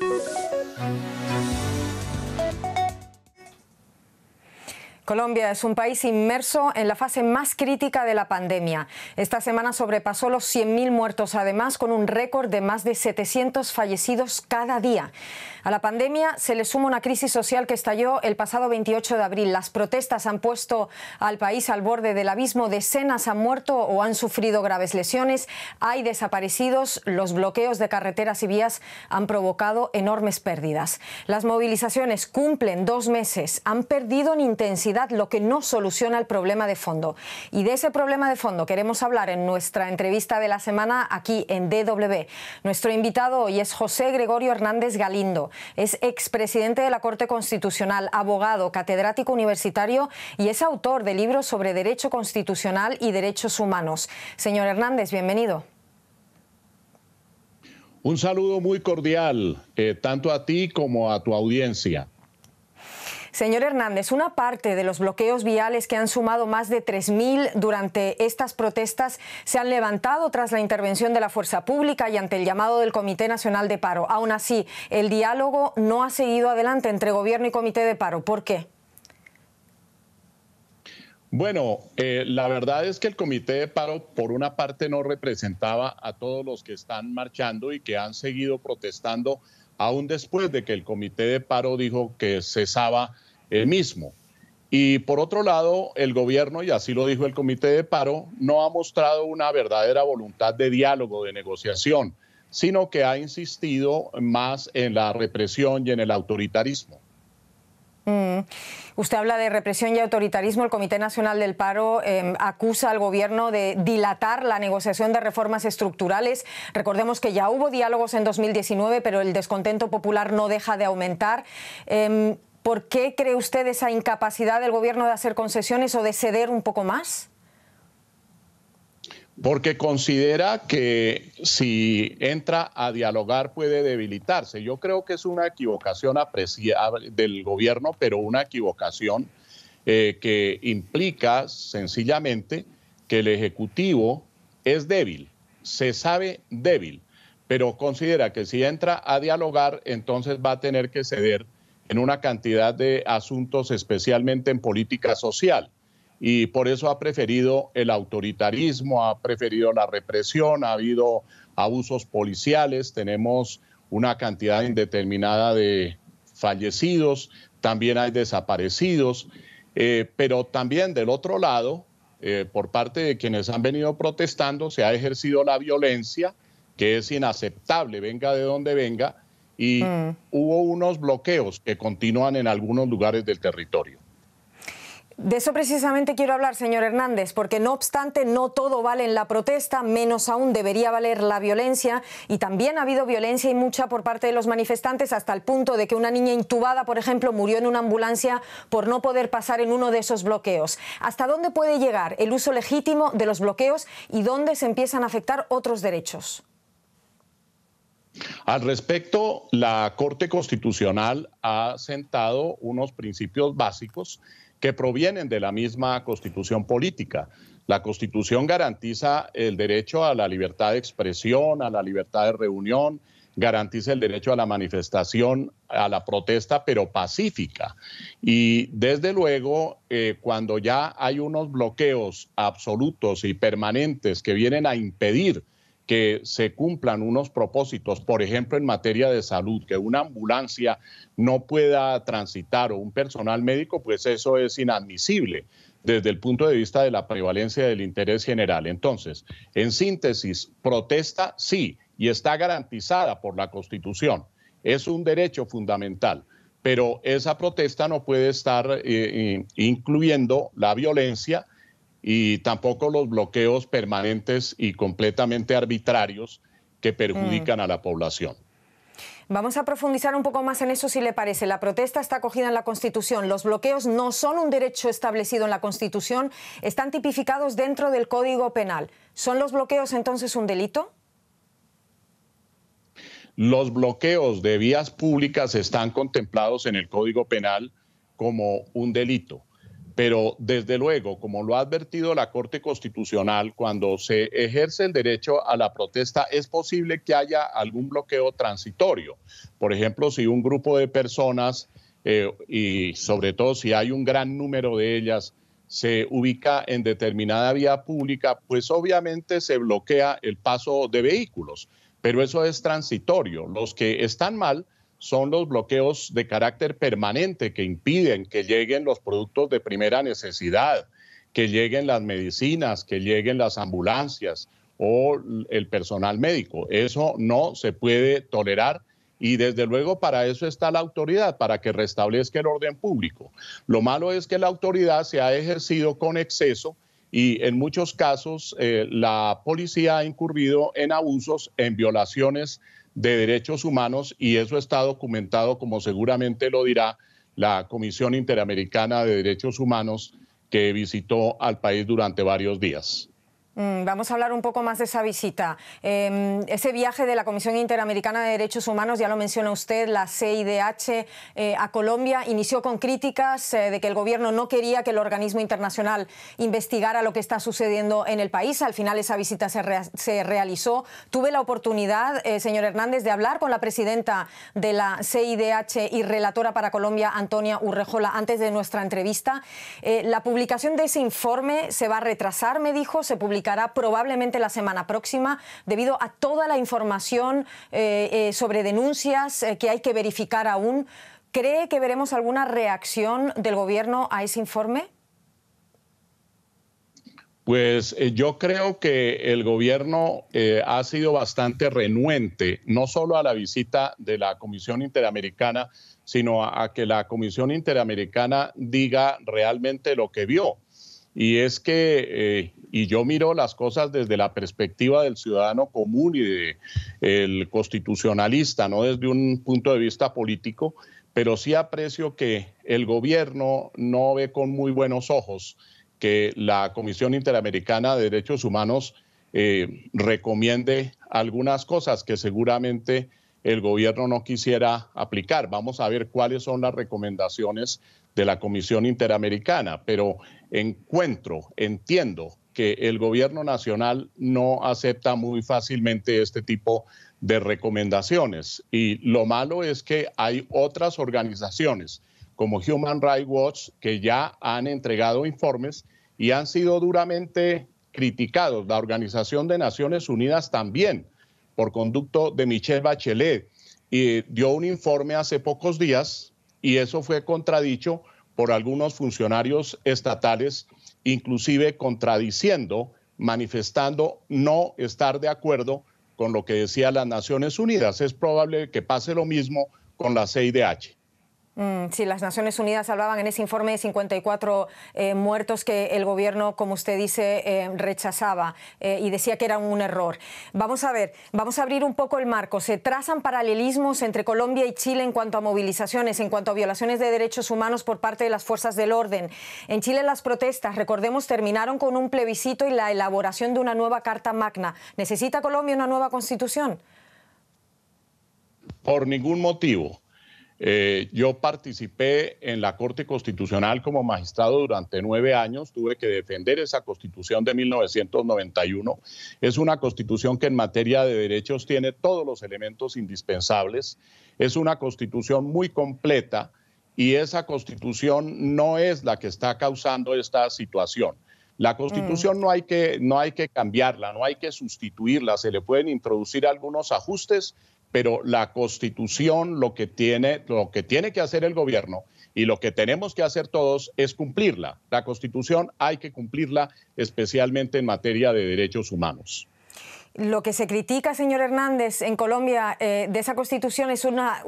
Thank you. Colombia es un país inmerso en la fase más crítica de la pandemia. Esta semana sobrepasó los 100.000 muertos, además con un récord de más de 700 fallecidos cada día. A la pandemia se le suma una crisis social que estalló el pasado 28 de abril. Las protestas han puesto al país al borde del abismo. Decenas han muerto o han sufrido graves lesiones. Hay desaparecidos. Los bloqueos de carreteras y vías han provocado enormes pérdidas. Las movilizaciones cumplen dos meses. Han perdido en intensidad lo que no soluciona el problema de fondo. Y de ese problema de fondo queremos hablar en nuestra entrevista de la semana aquí en DW. Nuestro invitado hoy es José Gregorio Hernández Galindo. Es expresidente de la Corte Constitucional, abogado, catedrático universitario y es autor de libros sobre derecho constitucional y derechos humanos. Señor Hernández, bienvenido. Un saludo muy cordial, eh, tanto a ti como a tu audiencia. Señor Hernández, una parte de los bloqueos viales que han sumado más de 3.000 durante estas protestas se han levantado tras la intervención de la fuerza pública y ante el llamado del Comité Nacional de Paro. Aún así, el diálogo no ha seguido adelante entre gobierno y comité de paro. ¿Por qué? Bueno, eh, la verdad es que el comité de paro, por una parte, no representaba a todos los que están marchando y que han seguido protestando aún después de que el comité de paro dijo que cesaba el mismo. Y por otro lado, el gobierno, y así lo dijo el comité de paro, no ha mostrado una verdadera voluntad de diálogo, de negociación, sino que ha insistido más en la represión y en el autoritarismo. Mm. Usted habla de represión y autoritarismo. El Comité Nacional del Paro em, acusa al gobierno de dilatar la negociación de reformas estructurales. Recordemos que ya hubo diálogos en 2019, pero el descontento popular no deja de aumentar. Em, ¿Por qué cree usted esa incapacidad del gobierno de hacer concesiones o de ceder un poco más? porque considera que si entra a dialogar puede debilitarse. Yo creo que es una equivocación apreciable del gobierno, pero una equivocación eh, que implica sencillamente que el Ejecutivo es débil, se sabe débil, pero considera que si entra a dialogar, entonces va a tener que ceder en una cantidad de asuntos, especialmente en política social y por eso ha preferido el autoritarismo, ha preferido la represión, ha habido abusos policiales, tenemos una cantidad indeterminada de fallecidos, también hay desaparecidos, eh, pero también del otro lado, eh, por parte de quienes han venido protestando, se ha ejercido la violencia, que es inaceptable, venga de donde venga, y mm. hubo unos bloqueos que continúan en algunos lugares del territorio. De eso precisamente quiero hablar, señor Hernández, porque no obstante no todo vale en la protesta, menos aún debería valer la violencia y también ha habido violencia y mucha por parte de los manifestantes hasta el punto de que una niña intubada, por ejemplo, murió en una ambulancia por no poder pasar en uno de esos bloqueos. ¿Hasta dónde puede llegar el uso legítimo de los bloqueos y dónde se empiezan a afectar otros derechos? Al respecto, la Corte Constitucional ha sentado unos principios básicos que provienen de la misma constitución política. La constitución garantiza el derecho a la libertad de expresión, a la libertad de reunión, garantiza el derecho a la manifestación, a la protesta, pero pacífica. Y desde luego, eh, cuando ya hay unos bloqueos absolutos y permanentes que vienen a impedir que se cumplan unos propósitos, por ejemplo, en materia de salud, que una ambulancia no pueda transitar o un personal médico, pues eso es inadmisible desde el punto de vista de la prevalencia del interés general. Entonces, en síntesis, protesta sí y está garantizada por la Constitución. Es un derecho fundamental, pero esa protesta no puede estar eh, eh, incluyendo la violencia y tampoco los bloqueos permanentes y completamente arbitrarios que perjudican mm. a la población. Vamos a profundizar un poco más en eso si le parece. La protesta está acogida en la Constitución. Los bloqueos no son un derecho establecido en la Constitución, están tipificados dentro del Código Penal. ¿Son los bloqueos entonces un delito? Los bloqueos de vías públicas están contemplados en el Código Penal como un delito. Pero desde luego, como lo ha advertido la Corte Constitucional, cuando se ejerce el derecho a la protesta es posible que haya algún bloqueo transitorio. Por ejemplo, si un grupo de personas, eh, y sobre todo si hay un gran número de ellas, se ubica en determinada vía pública, pues obviamente se bloquea el paso de vehículos, pero eso es transitorio. Los que están mal son los bloqueos de carácter permanente que impiden que lleguen los productos de primera necesidad, que lleguen las medicinas, que lleguen las ambulancias o el personal médico. Eso no se puede tolerar y desde luego para eso está la autoridad, para que restablezca el orden público. Lo malo es que la autoridad se ha ejercido con exceso y en muchos casos eh, la policía ha incurrido en abusos, en violaciones de Derechos Humanos y eso está documentado, como seguramente lo dirá la Comisión Interamericana de Derechos Humanos que visitó al país durante varios días. Mm, vamos a hablar un poco más de esa visita. Em, ese viaje de la Comisión Interamericana de Derechos Humanos, ya lo menciona usted, la CIDH, eh, a Colombia, inició con críticas eh, de que el gobierno no quería que el organismo internacional investigara lo que está sucediendo en el país. Al final esa visita se, realizó. Tuve la oportunidad, eh, señor Hernández, de hablar con la presidenta de la CIDH y relatora para Colombia, Antonia Urrejola, antes de nuestra entrevista. la publicación de ese informe se va a retrasar, me dijo, se probablemente la semana próxima debido a toda la información eh, eh, sobre denuncias eh, que hay que verificar aún. ¿Cree que veremos alguna reacción del gobierno a ese informe? Pues yo creo que el gobierno ha sido bastante renuente, no solo a la visita de la Comisión Interamericana, sino a, que la Comisión Interamericana diga realmente lo que vio. Y es que y yo miro las cosas desde la perspectiva del ciudadano común y del constitucionalista, no desde un punto de vista político, pero sí aprecio que el gobierno no ve con muy buenos ojos que la Comisión Interamericana de Derechos Humanos eh, recomiende algunas cosas que seguramente el gobierno no quisiera aplicar. Vamos a ver cuáles son las recomendaciones de la Comisión Interamericana, pero encuentro, entiendo que el gobierno nacional no acepta muy fácilmente este tipo de recomendaciones. Y lo malo es que hay otras organizaciones como Human Rights Watch que ya han entregado informes y han sido duramente criticados. La Organización de Naciones Unidas también, por conducto de Michelle Bachelet, y dio un informe hace pocos días y eso fue contradicho por algunos funcionarios estatales inclusive contradiciendo, manifestando no estar de acuerdo con lo que decía las Naciones Unidas. Es probable que pase lo mismo con la CIDH. Mm, sí, las Naciones Unidas hablaban en ese informe de 54 eh, muertos que el gobierno, como usted dice, eh, rechazaba eh, y decía que era un error. Vamos a ver, vamos a abrir un poco el marco. Se trazan paralelismos entre Colombia y Chile en cuanto a movilizaciones, en cuanto a violaciones de derechos humanos por parte de las fuerzas del orden. En Chile las protestas, recordemos, terminaron con un plebiscito y la elaboración de una nueva Carta Magna. ¿Necesita Colombia una nueva constitución? Por ningún motivo eh, yo participé en la Corte Constitucional como magistrado durante nueve años, tuve que defender esa constitución de 1991. Es una constitución que en materia de derechos tiene todos los elementos indispensables, es una constitución muy completa y esa constitución no es la que está causando esta situación. La mm. constitución no, hay que, no hay que cambiarla, no hay que sustituirla, se le pueden introducir algunos ajustes, pero la constitución lo que tiene, lo que, tiene que hacer el gobierno y lo que tenemos que hacer todos es cumplirla. La constitución hay que cumplirla especialmente en materia de derechos humanos. Lo que se critica, señor Hernández, en Colombia eh, de esa constitución es una,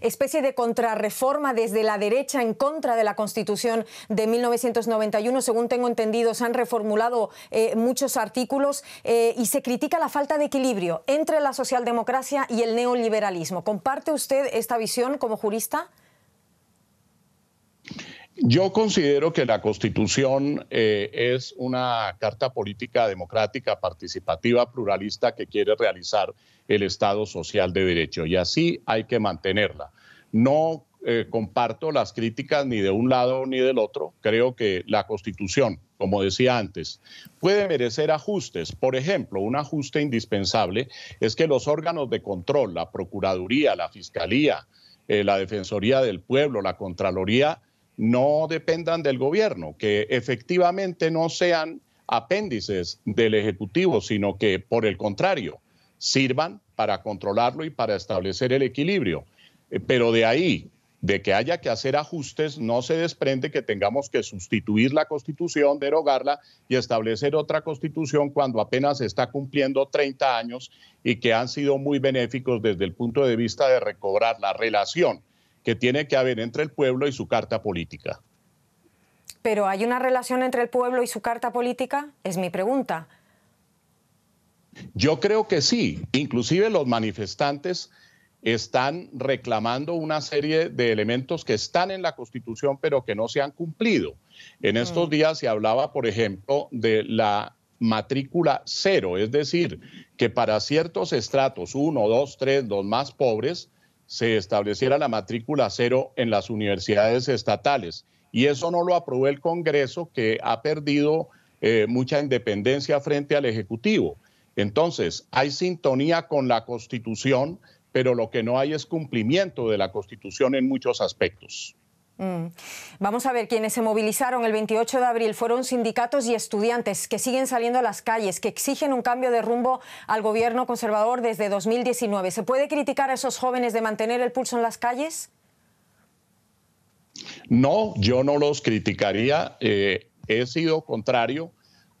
especie de contrarreforma desde la derecha en contra de la constitución de 1991. Según tengo entendido, se han reformulado eh, muchos artículos eh, y se critica la falta de equilibrio entre la socialdemocracia y el neoliberalismo. ¿Comparte usted esta visión como jurista? Yo considero que la Constitución eh, es una carta política democrática, participativa, pluralista que quiere realizar el Estado social de derecho y así hay que mantenerla. No eh, comparto las críticas ni de un lado ni del otro. Creo que la Constitución, como decía antes, puede merecer ajustes. Por ejemplo, un ajuste indispensable es que los órganos de control, la Procuraduría, la Fiscalía, eh, la Defensoría del Pueblo, la Contraloría, no dependan del gobierno, que efectivamente no sean apéndices del Ejecutivo, sino que, por el contrario, sirvan para controlarlo y para establecer el equilibrio. Eh, pero de ahí, de que haya que hacer ajustes, no se desprende que tengamos que sustituir la constitución, derogarla y establecer otra constitución cuando apenas está cumpliendo 30 años y que han sido muy benéficos desde el punto de vista de recobrar la relación que tiene que haber entre el pueblo y su carta política. Pero ¿hay una relación entre el pueblo y su carta política? Es mi pregunta. Yo creo que sí. Inclusive los manifestantes están reclamando una serie de elementos que están en la Constitución pero que no se han cumplido. En estos mm. días se hablaba, por ejemplo, de la matrícula cero, es decir, que para ciertos estratos, uno, dos, tres, los más pobres, se estableciera la matrícula cero en las universidades estatales. Y eso no lo aprobó el Congreso, que ha perdido eh, mucha independencia frente al Ejecutivo. Entonces, hay sintonía con la Constitución, pero lo que no hay es cumplimiento de la Constitución en muchos aspectos. Mm. Vamos a ver, quienes se movilizaron el 28 de abril fueron sindicatos y estudiantes que siguen saliendo a las calles, que exigen un cambio de rumbo al gobierno conservador desde 2019. ¿Se puede criticar a esos jóvenes de mantener el pulso en las calles? No, yo no los criticaría. Eh, he sido contrario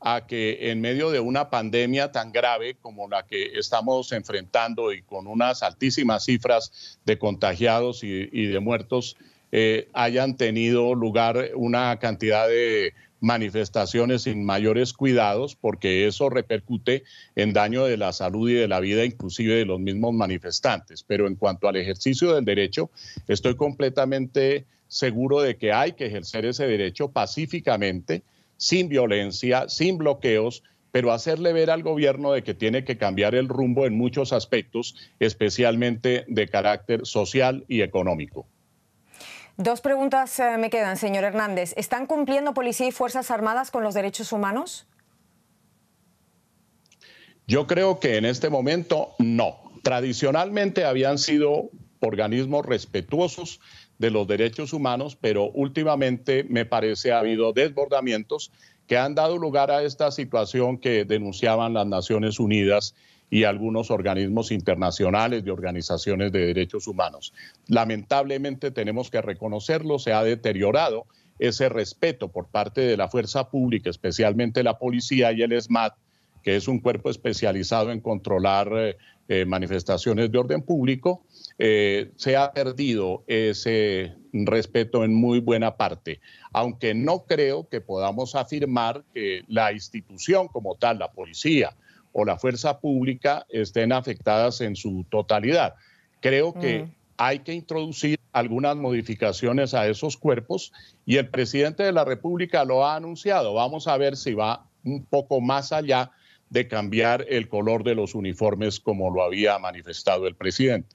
a que en medio de una pandemia tan grave como la que estamos enfrentando y con unas altísimas cifras de contagiados y de muertos, eh, hayan tenido lugar una cantidad de manifestaciones sin mayores cuidados, porque eso repercute en daño de la salud y de la vida, inclusive de los mismos manifestantes. Pero en cuanto al ejercicio del derecho, estoy completamente seguro de que hay que ejercer ese derecho pacíficamente, sin violencia, sin bloqueos, pero hacerle ver al gobierno de que tiene que cambiar el rumbo en muchos aspectos, especialmente de carácter social y económico. Dos preguntas eh, me quedan, señor Hernández. ¿Están cumpliendo policía y Fuerzas Armadas con los derechos humanos? Yo creo que en este momento no. Tradicionalmente habían sido organismos respetuosos de los derechos humanos, pero últimamente me parece ha habido desbordamientos que han dado lugar a esta situación que denunciaban las Naciones Unidas y algunos organismos internacionales y organizaciones de derechos humanos. Lamentablemente tenemos que reconocerlo, se ha deteriorado ese respeto por parte de la fuerza pública, especialmente la policía y el SMAT, que es un cuerpo especializado en controlar eh, eh, manifestaciones de orden público, eh, se ha perdido ese respeto en muy buena parte, aunque no creo que podamos afirmar que la institución como tal, la policía, o la fuerza pública estén afectadas en su totalidad. Creo que mm. hay que introducir algunas modificaciones a esos cuerpos y el presidente de la República lo ha anunciado. Vamos a ver si va un poco más allá de cambiar el color de los uniformes como lo había manifestado el presidente.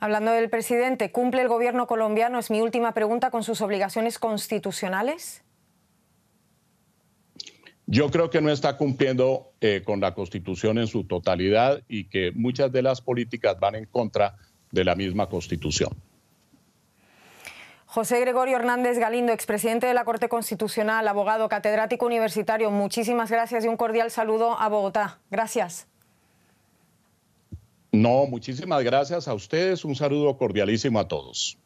Hablando del presidente, ¿cumple el gobierno colombiano, es mi última pregunta, con sus obligaciones constitucionales? Yo creo que no está cumpliendo eh, con la Constitución en su totalidad y que muchas de las políticas van en contra de la misma Constitución. José Gregorio Hernández Galindo, expresidente de la Corte Constitucional, abogado catedrático universitario, muchísimas gracias y un cordial saludo a Bogotá. Gracias. No, muchísimas gracias a ustedes, un saludo cordialísimo a todos.